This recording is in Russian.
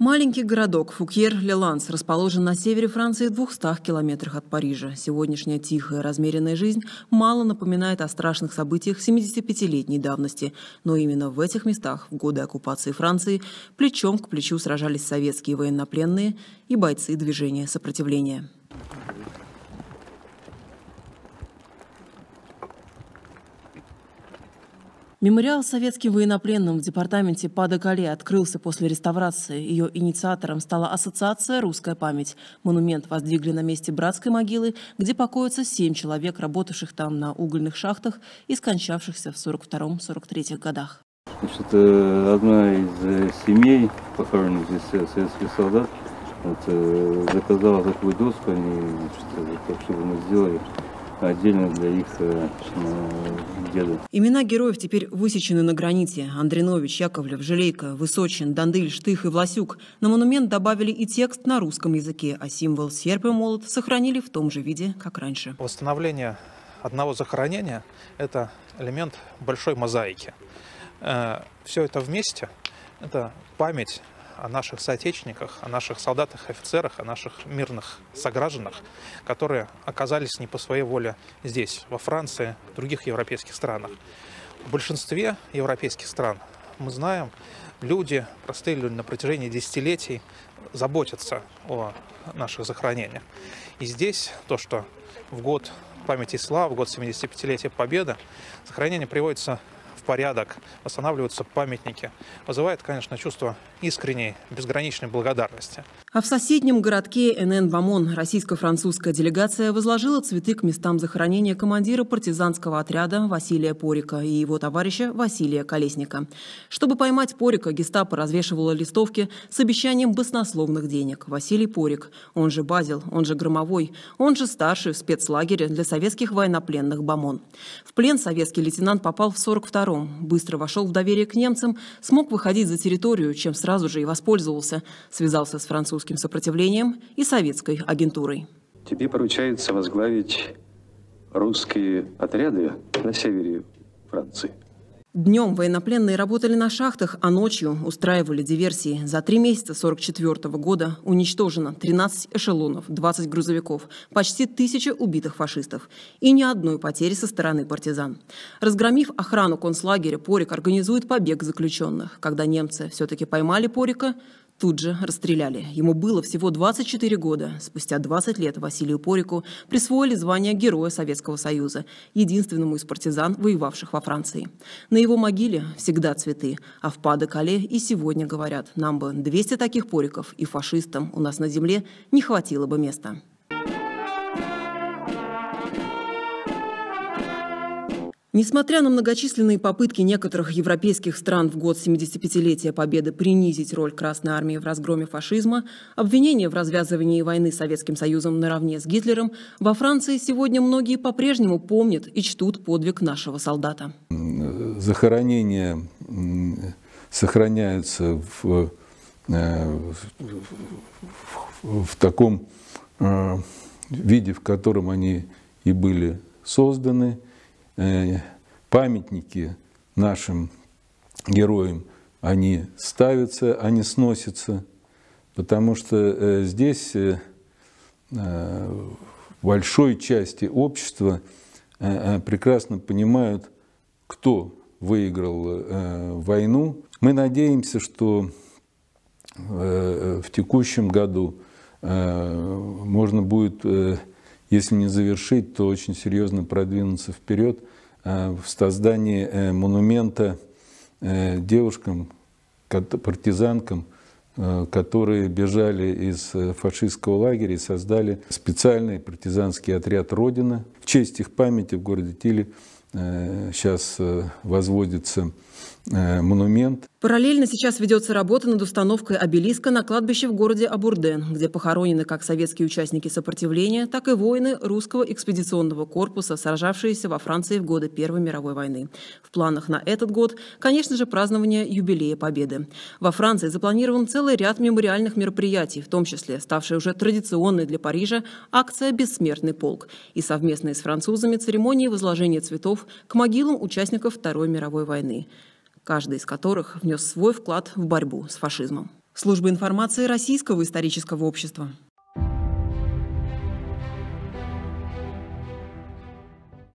Маленький городок Фукьер-Леланс расположен на севере Франции в 200 километрах от Парижа. Сегодняшняя тихая, размеренная жизнь мало напоминает о страшных событиях 75-летней давности. Но именно в этих местах в годы оккупации Франции плечом к плечу сражались советские военнопленные и бойцы движения сопротивления. Мемориал советским военнопленным в департаменте Падакале открылся после реставрации. Ее инициатором стала Ассоциация «Русская память». Монумент воздвигли на месте братской могилы, где покоятся семь человек, работавших там на угольных шахтах и скончавшихся в 42-43 годах. Значит, одна из э, семей, похороненных здесь советских солдат, вот, э, заказала такую доску, они значит, так, чтобы мы сделали отдельно для их э, деду. Имена героев теперь высечены на граните. Андринович, Яковлев, Желейко, Высочин, Дандель, Штых и Власюк. На монумент добавили и текст на русском языке, а символ серп и молот сохранили в том же виде, как раньше. Восстановление одного захоронения – это элемент большой мозаики. Э, Все это вместе – это память о наших соотечественниках, о наших солдатах, офицерах, о наших мирных согражданах, которые оказались не по своей воле здесь, во Франции, в других европейских странах. В большинстве европейских стран, мы знаем, люди, простые люди на протяжении десятилетий заботятся о наших захоронениях. И здесь то, что в год памяти и славы, в год 75-летия Победы, захоронение приводится порядок, восстанавливаются памятники. Вызывает, конечно, чувство искренней, безграничной благодарности. А в соседнем городке НН Бамон российско-французская делегация возложила цветы к местам захоронения командира партизанского отряда Василия Порика и его товарища Василия Колесника. Чтобы поймать Порика, гестапо развешивало листовки с обещанием баснословных денег. Василий Порик, он же Базил, он же Громовой, он же старший в спецлагере для советских военнопленных Бамон. В плен советский лейтенант попал в 42-м Наум быстро вошел в доверие к немцам, смог выходить за территорию, чем сразу же и воспользовался, связался с французским сопротивлением и советской агентурой. Тебе поручается возглавить русские отряды на севере Франции. Днем военнопленные работали на шахтах, а ночью устраивали диверсии. За три месяца 1944 года уничтожено 13 эшелонов, 20 грузовиков, почти тысяча убитых фашистов и ни одной потери со стороны партизан. Разгромив охрану концлагеря, Порик организует побег заключенных. Когда немцы все-таки поймали Порика, Тут же расстреляли. Ему было всего 24 года. Спустя 20 лет Василию Порику присвоили звание Героя Советского Союза, единственному из партизан, воевавших во Франции. На его могиле всегда цветы, а в Паде-Кале и сегодня говорят, нам бы 200 таких Пориков, и фашистам у нас на земле не хватило бы места. Несмотря на многочисленные попытки некоторых европейских стран в год 75-летия Победы принизить роль Красной Армии в разгроме фашизма, обвинения в развязывании войны Советским Союзом наравне с Гитлером, во Франции сегодня многие по-прежнему помнят и чтут подвиг нашего солдата. Захоронения сохраняются в, э, в, в таком э, виде, в котором они и были созданы – Э, памятники нашим героям, они ставятся, они сносятся, потому что э, здесь э, большой части общества прекрасно понимают, кто выиграл войну. Мы надеемся, что в текущем году можно будет если не завершить, то очень серьезно продвинуться вперед э, в создании э, монумента э, девушкам, партизанкам, которые бежали из фашистского лагеря и создали специальный партизанский отряд «Родина». В честь их памяти в городе Тиле сейчас возводится Э, монумент. Параллельно сейчас ведется работа над установкой обелиска на кладбище в городе Абурден, где похоронены как советские участники сопротивления, так и воины русского экспедиционного корпуса, сражавшиеся во Франции в годы Первой мировой войны. В планах на этот год, конечно же, празднование юбилея Победы. Во Франции запланирован целый ряд мемориальных мероприятий, в том числе ставшая уже традиционной для Парижа акция «Бессмертный полк» и совместные с французами церемонии возложения цветов к могилам участников Второй мировой войны каждый из которых внес свой вклад в борьбу с фашизмом. Служба информации Российского исторического общества.